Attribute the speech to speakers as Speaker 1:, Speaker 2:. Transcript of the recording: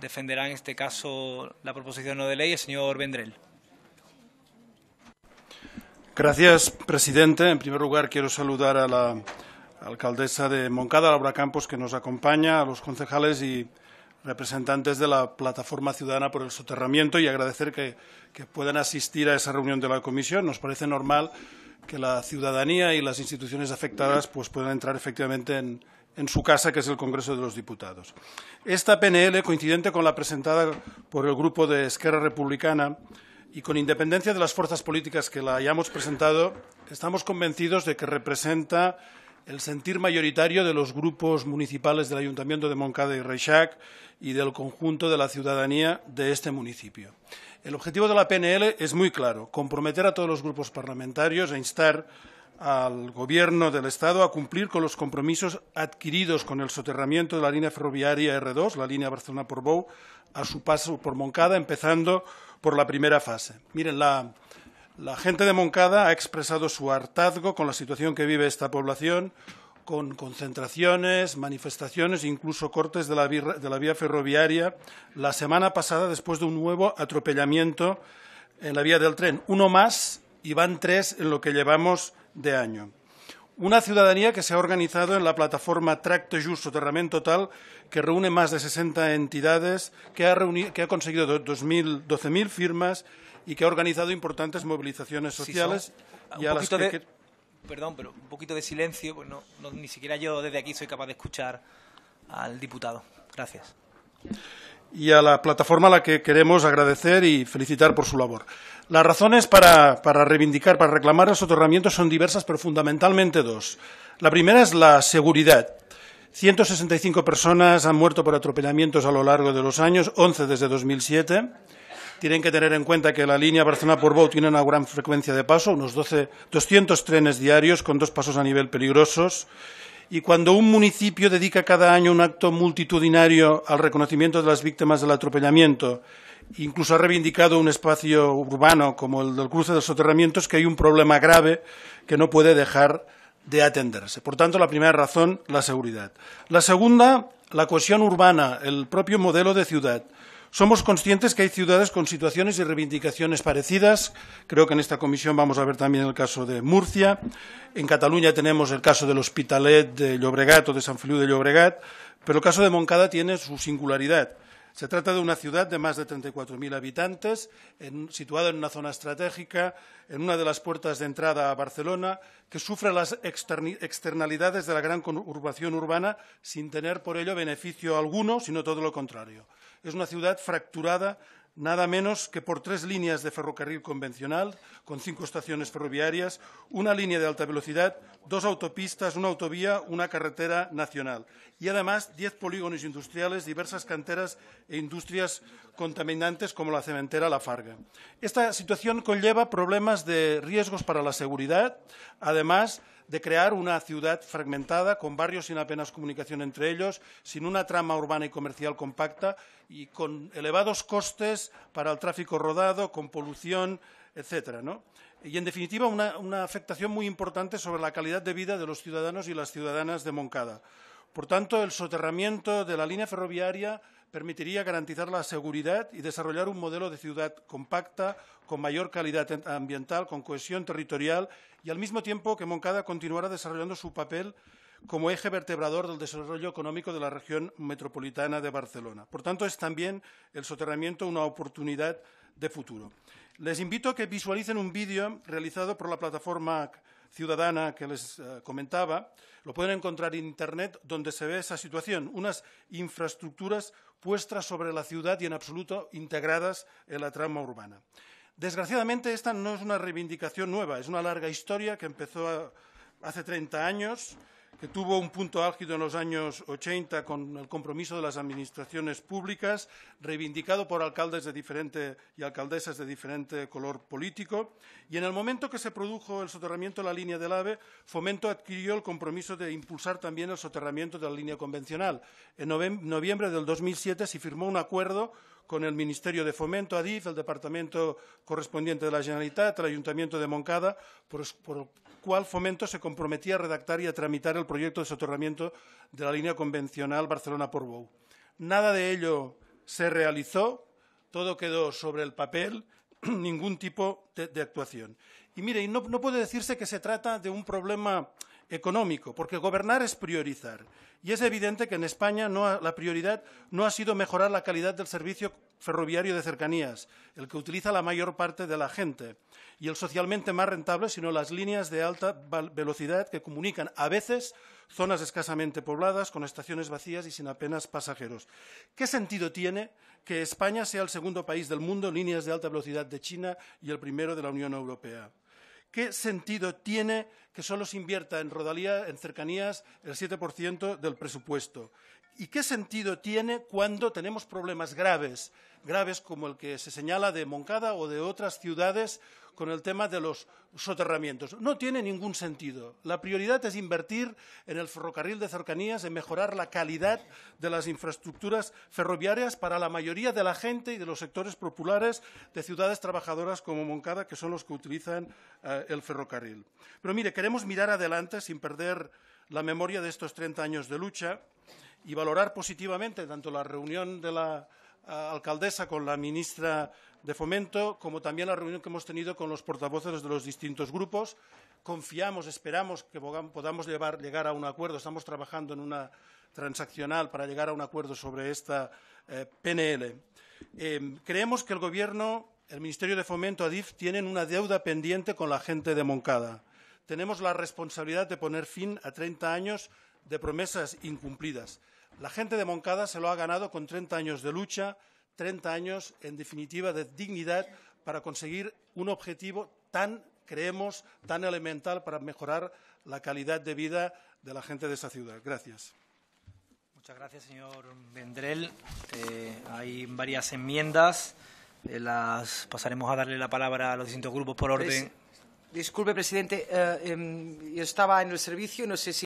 Speaker 1: Defenderá en este caso la proposición no de ley el señor Vendrell. Gracias, presidente. En primer lugar, quiero saludar a la alcaldesa de Moncada, Laura Campos, que nos acompaña, a los concejales y representantes de la Plataforma Ciudadana por el Soterramiento y agradecer que, puedan asistir a esa reunión de la comisión. Nos parece normal que la ciudadanía y las instituciones afectadas pues, puedan entrar efectivamente en, en su casa, que es el Congreso de los Diputados. Esta PNL, coincidente con la presentada por el grupo de Esquerra Republicana y con independencia de las fuerzas políticas que la hayamos presentado, estamos convencidos de que representa el sentir mayoritario de los grupos municipales del Ayuntamiento de Moncada y Reixac y del conjunto de la ciudadanía de este municipio. El objetivo de la PNL es muy claro, comprometer a todos los grupos parlamentarios e instar al Gobierno del Estado a cumplir con los compromisos adquiridos con el soterramiento de la línea ferroviaria R2, la línea barcelona porbou a su paso por Moncada, empezando por la primera fase. Miren, la, gente de Moncada ha expresado su hartazgo con la situación que vive esta población, con concentraciones, manifestaciones, e incluso cortes de la vía ferroviaria la semana pasada después de un nuevo atropellamiento en la vía del tren. Uno más y van tres en lo que llevamos de año. Una ciudadanía que se ha organizado en la plataforma Tracto Justo Terramen Total, que reúne más de 60 entidades, que ha, reunido, que ha conseguido 12.000 firmas y que ha organizado importantes movilizaciones sociales. y a Perdón, pero un poquito de silencio, pues no, ni siquiera yo desde aquí soy capaz de escuchar al diputado. Gracias y a la plataforma a la que queremos agradecer y felicitar por su labor. Las razones para, para reivindicar, para reclamar los otorgamientos son diversas, pero fundamentalmente dos. La primera es la seguridad. 165 personas han muerto por atropellamientos a lo largo de los años, 11 desde 2007. Tienen que tener en cuenta que la línea Barcelona-Portbou tiene una gran frecuencia de paso, unos 200 trenes diarios con dos pasos a nivel peligrosos y cuando un municipio dedica cada año un acto multitudinario al reconocimiento de las víctimas del atropellamiento, incluso ha reivindicado un espacio urbano como el del cruce de soterramientos, que hay un problema grave que no puede dejar de atenderse. Por tanto, la primera razón, la seguridad. La segunda, la cohesión urbana, el propio modelo de ciudad. Somos conscientes que hay ciudades con situaciones y reivindicaciones parecidas. Creo que en esta comisión vamos a ver también el caso de Murcia. En Cataluña tenemos el caso del Hospitalet de Llobregat o de San Feliu de Llobregat, pero el caso de Moncada tiene su singularidad. Se trata de una ciudad de más de 34.000 habitantes, situada en una zona estratégica, en una de las puertas de entrada a Barcelona, que sufre las externalidades de la gran conurbación urbana sin tener por ello beneficio alguno, sino todo lo contrario. Es una ciudad fracturada nada menos que por tres líneas de ferrocarril convencional, con cinco estaciones ferroviarias, una línea de alta velocidad, dos autopistas, una autovía, una carretera nacional y, además, diez polígonos industriales, diversas canteras e industrias contaminantes como la cementera La Farga. Esta situación conlleva problemas de riesgos para la seguridad, además de crear una ciudad fragmentada, con barrios sin apenas comunicación entre ellos, sin una trama urbana y comercial compacta y con elevados costes para el tráfico rodado, con polución, etcétera, ¿no? Y, en definitiva, una, una afectación muy importante sobre la calidad de vida de los ciudadanos y las ciudadanas de Moncada. Por tanto, el soterramiento de la línea ferroviaria permitiría garantizar la seguridad y desarrollar un modelo de ciudad compacta, con mayor calidad ambiental, con cohesión territorial y al mismo tiempo que Moncada continuara desarrollando su papel como eje vertebrador del desarrollo económico de la región metropolitana de Barcelona. Por tanto, es también el soterramiento una oportunidad de futuro. Les invito a que visualicen un vídeo realizado por la plataforma ciudadana que les eh, comentaba, lo pueden encontrar en Internet donde se ve esa situación, unas infraestructuras puestas sobre la ciudad y en absoluto integradas en la trama urbana. Desgraciadamente, esta no es una reivindicación nueva, es una larga historia que empezó eh, hace 30 años que tuvo un punto álgido en los años 80 con el compromiso de las administraciones públicas, reivindicado por alcaldes de diferente y alcaldesas de diferente color político, y en el momento que se produjo el soterramiento de la línea del AVE, Fomento adquirió el compromiso de impulsar también el soterramiento de la línea convencional. En noviembre del 2007 se firmó un acuerdo con el Ministerio de Fomento, ADIF, el departamento correspondiente de la Generalitat, el Ayuntamiento de Moncada, por, el cual Fomento se comprometía a redactar y a tramitar el proyecto de soterramiento de la línea convencional Barcelona-Portbou. Nada de ello se realizó, todo quedó sobre el papel, ningún tipo de, actuación. Y mire, no puede decirse que se trata de un problema económico, porque gobernar es priorizar. Y es evidente que en España no la prioridad no ha sido mejorar la calidad del servicio ferroviario de cercanías, el que utiliza la mayor parte de la gente, y el socialmente más rentable, sino las líneas de alta velocidad que comunican a veces zonas escasamente pobladas, con estaciones vacías y sin apenas pasajeros. ¿Qué sentido tiene que España sea el segundo país del mundo en líneas de alta velocidad de China y el primero de la Unión Europea? ¿Qué sentido tiene que solo se invierta en rodalías, en cercanías, el 7% del presupuesto? ¿Y qué sentido tiene cuando tenemos problemas graves, graves como el que se señala de Moncada o de otras ciudades con el tema de los soterramientos? No tiene ningún sentido. La prioridad es invertir en el ferrocarril de cercanías, en mejorar la calidad de las infraestructuras ferroviarias para la mayoría de la gente y de los sectores populares de ciudades trabajadoras como Moncada, que son los que utilizan eh, el ferrocarril. Pero mire, queremos mirar adelante sin perder la memoria de estos 30 años de lucha y valorar positivamente tanto la reunión de la eh, alcaldesa con la ministra de Fomento, como también la reunión que hemos tenido con los portavoces de los distintos grupos. Confiamos, esperamos que podamos llegar a un acuerdo. Estamos trabajando en una transaccional para llegar a un acuerdo sobre esta eh, PNL. Eh, creemos que el Gobierno, el Ministerio de Fomento, ADIF, tienen una deuda pendiente con la gente de Moncada tenemos la responsabilidad de poner fin a 30 años de promesas incumplidas. La gente de Moncada se lo ha ganado con 30 años de lucha, 30 años, en definitiva, de dignidad para conseguir un objetivo tan, creemos, tan elemental para mejorar la calidad de vida de la gente de esa ciudad. Gracias. Muchas gracias, señor Vendrell. Eh, hay varias enmiendas. Eh, las pasaremos a darle la palabra a los distintos grupos por orden. Disculpe, presidente, yo eh, em, estaba en el servicio, no sé si.